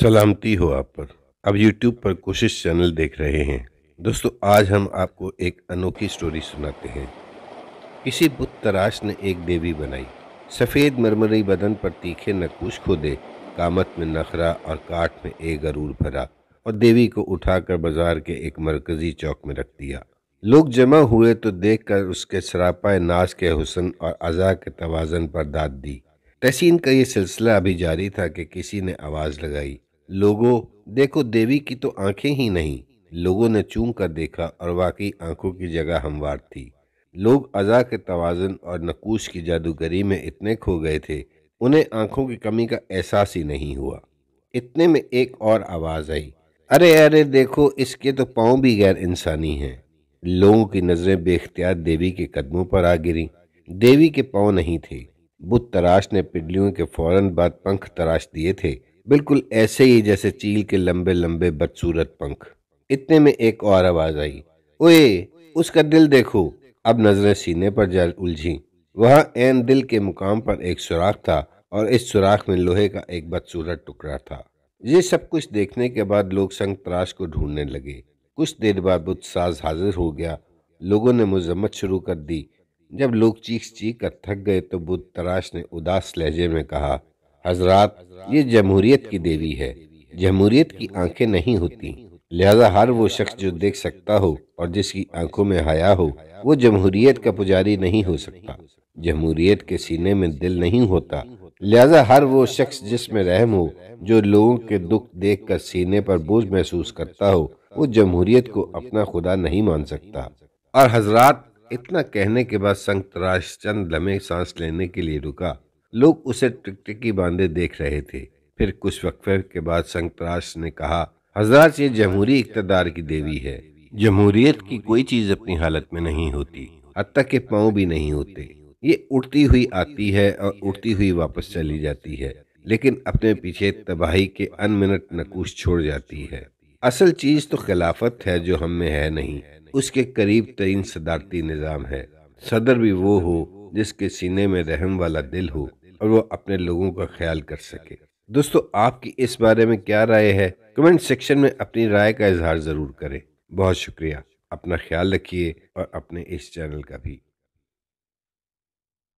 सलामती हो आप पर अब YouTube पर कोशिश चैनल देख रहे हैं दोस्तों आज हम आपको एक अनोखी स्टोरी सुनाते हैं किसी बुत तराश ने एक देवी बनाई सफ़ेद मरमरी बदन पर तीखे नकुश खोदे कामत में नखरा और काठ में एक गरूर भरा और देवी को उठाकर बाजार के एक मरकज़ी चौक में रख दिया लोग जमा हुए तो देखकर उसके सरापा नाज के हुसन और अज़ा के तोज़न पर दाद दी तहसीन का ये सिलसिला अभी जारी था कि किसी ने आवाज़ लगाई लोगों देखो देवी की तो आंखें ही नहीं लोगों ने चूम कर देखा और वाकई आंखों की जगह हमवार थी लोग अजा के तोज़न और नकूश की जादूगरी में इतने खो गए थे उन्हें आंखों की कमी का एहसास ही नहीं हुआ इतने में एक और आवाज़ आई अरे अरे देखो इसके तो पाँव भी गैर इंसानी हैं लोगों की नज़रें बेख्तियार देवी के कदमों पर आ गिरी देवी के पाँव नहीं थे बुत तराश ने पिडलियों के फौरन बाद पंख तराश दिए थे बिल्कुल ऐसे ही जैसे चील के लंबे लंबे बदसूरत पंख इतने में एक और आवाज़ आई ओए उसका दिल देखो अब नज़रें सीने पर जल उलझी वहाँ एन दिल के मुकाम पर एक सुराख था और इस सुराख में लोहे का एक बदसूरत टुकड़ा था ये सब कुछ देखने के बाद लोग संग तराश को ढूंढने लगे कुछ देर बाद बुद्ध साज हाजिर हो गया लोगों ने मुजम्मत शुरू कर दी जब लोग चीख चीख कर थक गए तो बुद्ध तराश ने उदास लहजे में कहा हजरात ये जमहूरियत की देवी है जमहूरियत की आंखें नहीं होती लिहाजा हर वो शख्स जो देख सकता हो और जिसकी आंखों में हया हो वो जमहूरियत का पुजारी नहीं हो सकता जमहूरियत के सीने में दिल नहीं होता लिहाजा हर वो शख्स जिसमें रहम हो जो लोगों के दुख देख कर सीने पर बोझ महसूस करता हो वो जमहूरियत को अपना खुदा नहीं मान सकता और हजरात इतना कहने के बाद संत राजचंद लम्हे सांस लेने के लिए रुका लोग उसे टिकटिकी बांधे देख रहे थे फिर कुछ वक्फे के बाद संतराज ने कहा हजरात ये जमहूरी इकतदार की देवी है जमहूरियत की कोई चीज अपनी हालत में नहीं होती हत्या के पाँव भी नहीं होते ये उड़ती हुई आती है और उड़ती हुई वापस चली जाती है लेकिन अपने पीछे तबाही के अनमिनट नकूश छोड़ जाती है असल चीज तो खिलाफत है जो हम में है नहीं उसके करीब तरीन सदारती निज़ाम है सदर भी वो हो जिसके सीने में रहम वाला दिल हो और वो अपने लोगों का ख्याल कर सके दोस्तों आपकी इस बारे में क्या राय है कमेंट सेक्शन में अपनी राय का इजहार ज़रूर करें बहुत शुक्रिया अपना ख्याल रखिए और अपने इस चैनल का भी